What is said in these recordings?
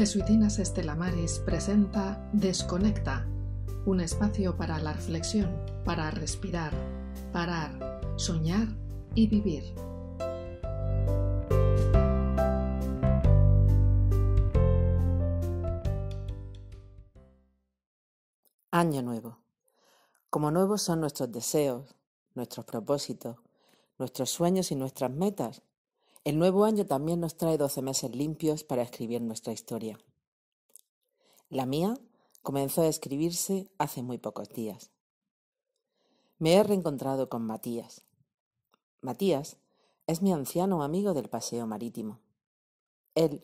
Jesuitinas Estelamaris presenta Desconecta, un espacio para la reflexión, para respirar, parar, soñar y vivir. Año nuevo. Como nuevos son nuestros deseos, nuestros propósitos, nuestros sueños y nuestras metas, el nuevo año también nos trae 12 meses limpios para escribir nuestra historia. La mía comenzó a escribirse hace muy pocos días. Me he reencontrado con Matías. Matías es mi anciano amigo del paseo marítimo. Él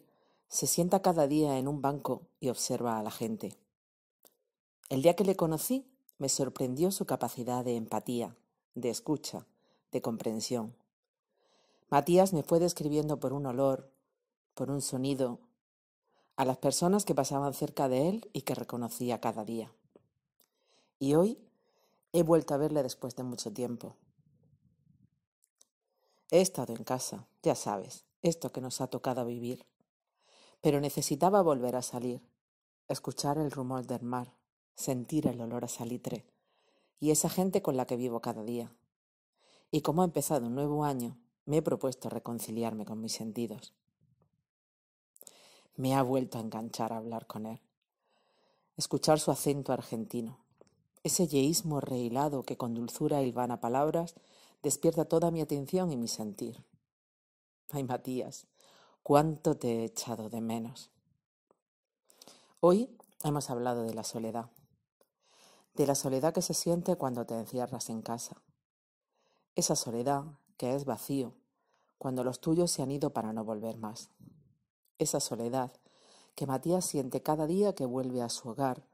se sienta cada día en un banco y observa a la gente. El día que le conocí, me sorprendió su capacidad de empatía, de escucha, de comprensión. Matías me fue describiendo por un olor, por un sonido, a las personas que pasaban cerca de él y que reconocía cada día. Y hoy he vuelto a verle después de mucho tiempo. He estado en casa, ya sabes, esto que nos ha tocado vivir. Pero necesitaba volver a salir, escuchar el rumor del mar, sentir el olor a salitre y esa gente con la que vivo cada día. Y cómo ha empezado un nuevo año, me he propuesto reconciliarme con mis sentidos. Me ha vuelto a enganchar a hablar con él, escuchar su acento argentino, ese yeísmo rehilado que con dulzura vana palabras despierta toda mi atención y mi sentir. Ay, Matías, cuánto te he echado de menos. Hoy hemos hablado de la soledad, de la soledad que se siente cuando te encierras en casa, esa soledad que es vacío, cuando los tuyos se han ido para no volver más. Esa soledad que Matías siente cada día que vuelve a su hogar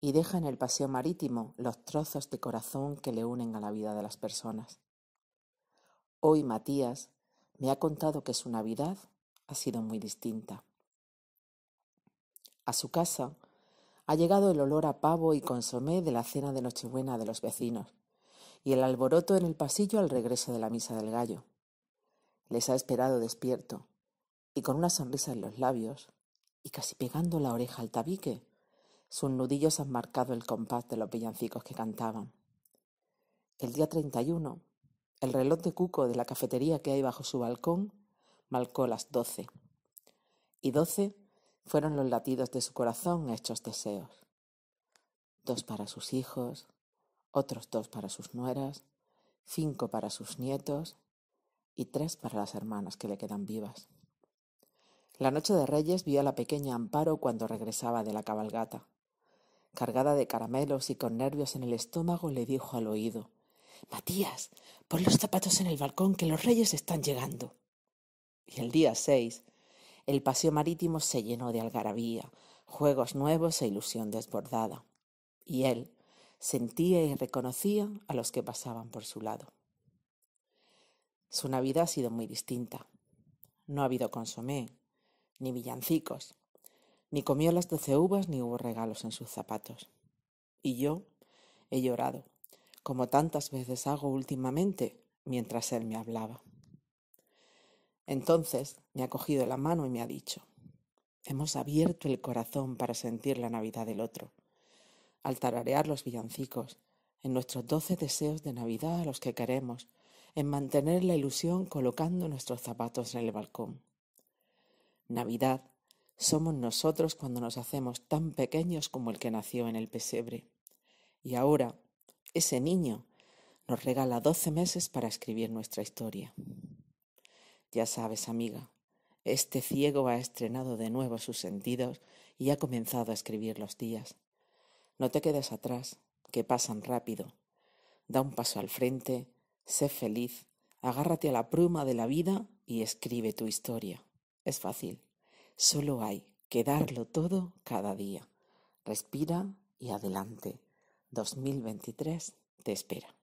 y deja en el paseo marítimo los trozos de corazón que le unen a la vida de las personas. Hoy Matías me ha contado que su Navidad ha sido muy distinta. A su casa ha llegado el olor a pavo y consomé de la cena de Nochebuena de los vecinos, y el alboroto en el pasillo al regreso de la misa del gallo. Les ha esperado despierto, y con una sonrisa en los labios, y casi pegando la oreja al tabique, sus nudillos han marcado el compás de los villancicos que cantaban. El día 31, el reloj de cuco de la cafetería que hay bajo su balcón marcó las doce. Y doce fueron los latidos de su corazón hechos deseos. Dos para sus hijos, otros dos para sus nueras, cinco para sus nietos y tres para las hermanas que le quedan vivas. La noche de Reyes vio a la pequeña Amparo cuando regresaba de la cabalgata. Cargada de caramelos y con nervios en el estómago, le dijo al oído Matías, pon los zapatos en el balcón que los reyes están llegando. Y el día seis, el paseo marítimo se llenó de algarabía, juegos nuevos e ilusión desbordada. Y él, Sentía y reconocía a los que pasaban por su lado. Su Navidad ha sido muy distinta. No ha habido consomé, ni villancicos, ni comió las doce uvas, ni hubo regalos en sus zapatos. Y yo he llorado, como tantas veces hago últimamente, mientras él me hablaba. Entonces me ha cogido la mano y me ha dicho, hemos abierto el corazón para sentir la Navidad del otro al tararear los villancicos, en nuestros doce deseos de Navidad a los que queremos, en mantener la ilusión colocando nuestros zapatos en el balcón. Navidad somos nosotros cuando nos hacemos tan pequeños como el que nació en el pesebre. Y ahora, ese niño nos regala doce meses para escribir nuestra historia. Ya sabes, amiga, este ciego ha estrenado de nuevo sus sentidos y ha comenzado a escribir los días. No te quedes atrás, que pasan rápido. Da un paso al frente, sé feliz, agárrate a la pluma de la vida y escribe tu historia. Es fácil. Solo hay que darlo todo cada día. Respira y adelante. 2023 te espera.